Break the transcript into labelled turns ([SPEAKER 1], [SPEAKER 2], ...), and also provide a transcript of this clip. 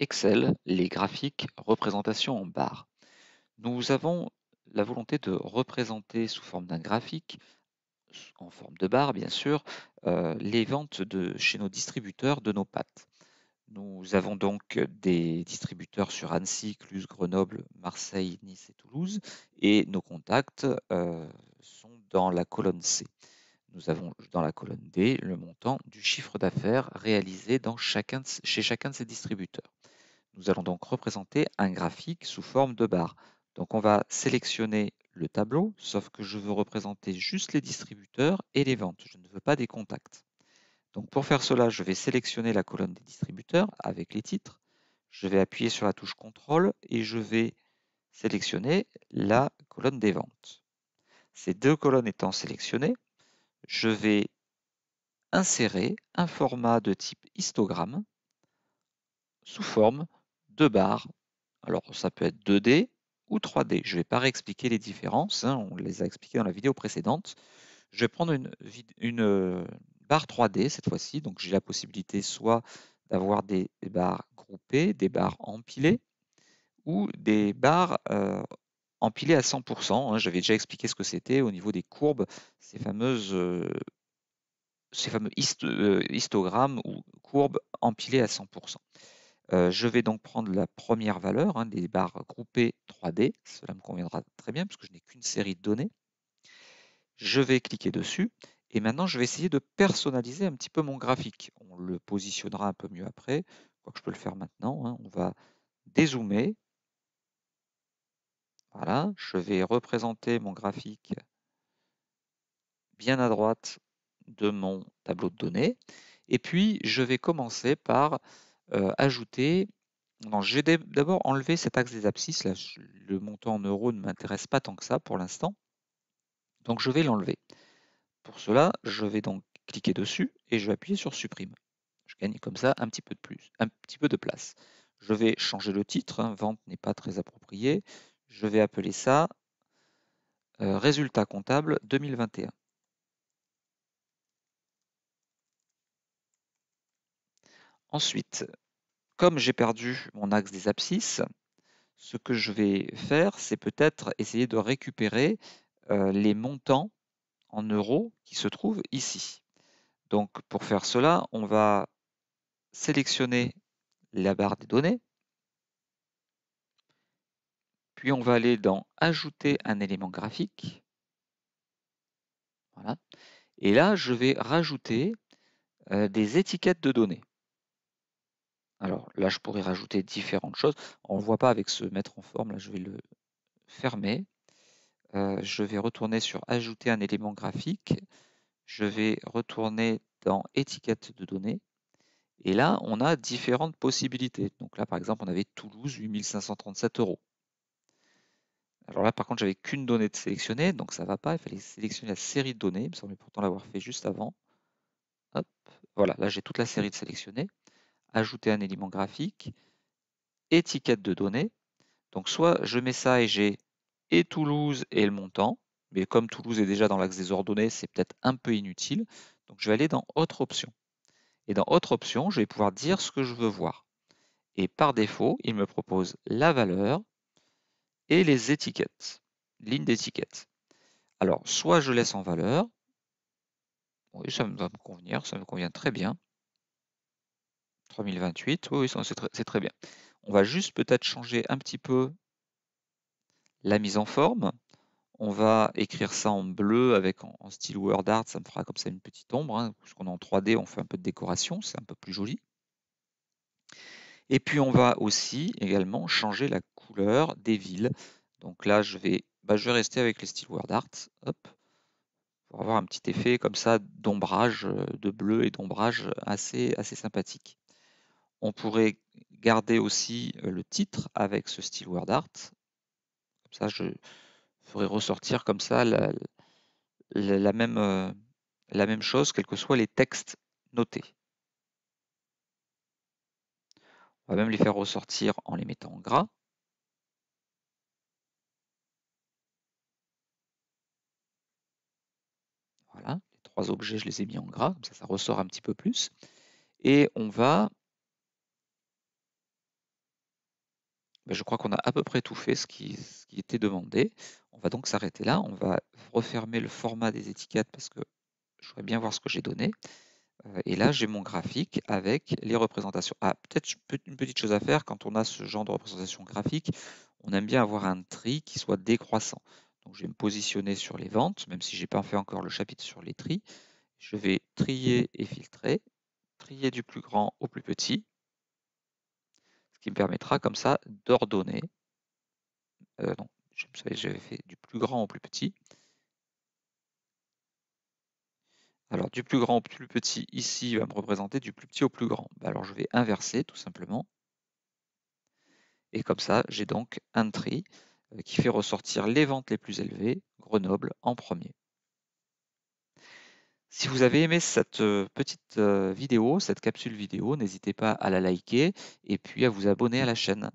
[SPEAKER 1] Excel les graphiques représentation en barres. Nous avons la volonté de représenter sous forme d'un graphique, en forme de barre bien sûr, euh, les ventes de, chez nos distributeurs de nos pâtes. Nous avons donc des distributeurs sur Annecy, Cluse, Grenoble, Marseille, Nice et Toulouse, et nos contacts euh, sont dans la colonne C. Nous avons dans la colonne D le montant du chiffre d'affaires réalisé dans chacun, chez chacun de ces distributeurs. Nous allons donc représenter un graphique sous forme de barre. Donc on va sélectionner le tableau, sauf que je veux représenter juste les distributeurs et les ventes. Je ne veux pas des contacts. Donc pour faire cela, je vais sélectionner la colonne des distributeurs avec les titres. Je vais appuyer sur la touche CTRL et je vais sélectionner la colonne des ventes. Ces deux colonnes étant sélectionnées, je vais insérer un format de type histogramme sous forme deux barres. Alors ça peut être 2D ou 3D. Je ne vais pas réexpliquer les différences, hein, on les a expliquées dans la vidéo précédente. Je vais prendre une, euh, barre 3D cette fois-ci, donc j'ai la possibilité soit d'avoir des barres groupées, des barres empilées ou des barres euh, empilées à 100%. Hein. J'avais déjà expliqué ce que c'était au niveau des courbes, ces fameuses euh, ces fameux histogrammes ou courbes empilées à 100% je vais donc prendre la première valeur, hein, des barres groupées 3D. Cela me conviendra très bien puisque je n'ai qu'une série de données. Je vais cliquer dessus. Et maintenant, je vais essayer de personnaliser un petit peu mon graphique. On le positionnera un peu mieux après. que je peux le faire maintenant. Hein. On va dézoomer. Voilà, je vais représenter mon graphique bien à droite de mon tableau de données. Et puis, je vais commencer par euh, ajouter. Non, je d'abord enlever cet axe des abscisses. Là, le montant en euros ne m'intéresse pas tant que ça pour l'instant. Donc je vais l'enlever. Pour cela, je vais donc cliquer dessus et je vais appuyer sur supprime. Je gagne comme ça un petit peu de plus, un petit peu de place. Je vais changer le titre, hein, vente n'est pas très approprié. Je vais appeler ça euh, résultat comptable 2021. Ensuite, comme j'ai perdu mon axe des abscisses, ce que je vais faire, c'est peut-être essayer de récupérer euh, les montants en euros qui se trouvent ici. Donc pour faire cela, on va sélectionner la barre des données, puis on va aller dans Ajouter un élément graphique. Voilà. Et là, je vais rajouter euh, des étiquettes de données. Alors là, je pourrais rajouter différentes choses. On ne voit pas avec ce mettre en forme. Là, je vais le fermer. Euh, je vais retourner sur Ajouter un élément graphique. Je vais retourner dans Étiquette de données. Et là, on a différentes possibilités. Donc là, par exemple, on avait Toulouse, 8537 euros. Alors là, par contre, j'avais qu'une donnée de sélectionner, donc ça ne va pas. Il fallait sélectionner la série de données. Il me semblait pourtant l'avoir fait juste avant. Voilà, là, j'ai toute la série de sélectionnées ajouter un élément graphique, étiquette de données. Donc soit je mets ça et j'ai et Toulouse et le montant, mais comme Toulouse est déjà dans l'axe des ordonnées, c'est peut-être un peu inutile. Donc je vais aller dans autre option. Et dans autre option, je vais pouvoir dire ce que je veux voir. Et par défaut, il me propose la valeur et les étiquettes, ligne d'étiquette. Alors, soit je laisse en valeur, oui, ça va me convenir, ça me convient très bien. 3028, oui, c'est très, bien. On va juste peut-être changer un petit peu la mise en forme. On va écrire ça en bleu avec en, style Word Art, ça me fera comme ça une petite ombre. Hein, Puisqu'on est en 3D, on fait un peu de décoration, c'est un peu plus joli. Et puis on va aussi également changer la couleur des villes. Donc là, je vais, bah, je vais rester avec les styles Word Art. Hop pour avoir un petit effet comme ça d'ombrage, euh, de bleu et d'ombrage assez, assez sympathique. On pourrait garder aussi euh, le titre avec ce style word Comme ça, je ferai ressortir comme ça la, même, euh, la même chose, quels que soient les textes notés. On va même les faire ressortir en les mettant en gras. Voilà, les trois objets, je les ai mis en gras, comme ça, ça ressort un petit peu plus. Et on va Bah, je crois qu'on a à peu près tout fait ce qui, était demandé. On va donc s'arrêter là. On va refermer le format des étiquettes parce que je voudrais bien voir ce que j'ai donné. Euh, et là, j'ai mon graphique avec les représentations. Ah, peut-être une petite chose à faire, quand on a ce genre de représentation graphique, on aime bien avoir un tri qui soit décroissant. Donc, je vais me positionner sur les ventes, même si je n'ai pas fait encore le chapitre sur les tris. Je vais trier et filtrer, trier du plus grand au plus petit, qui me permettra comme ça d'ordonner. Euh, je, j'avais fait du plus grand au plus petit. Alors du plus grand au plus petit ici va me représenter du plus petit au plus grand. Bah, alors je vais inverser tout simplement. Et comme ça, j'ai donc un tri euh, qui fait ressortir les ventes les plus élevées, Grenoble en premier. Si vous avez aimé cette euh, petite euh, vidéo, cette capsule vidéo, n'hésitez pas à la liker et puis à vous abonner à la chaîne.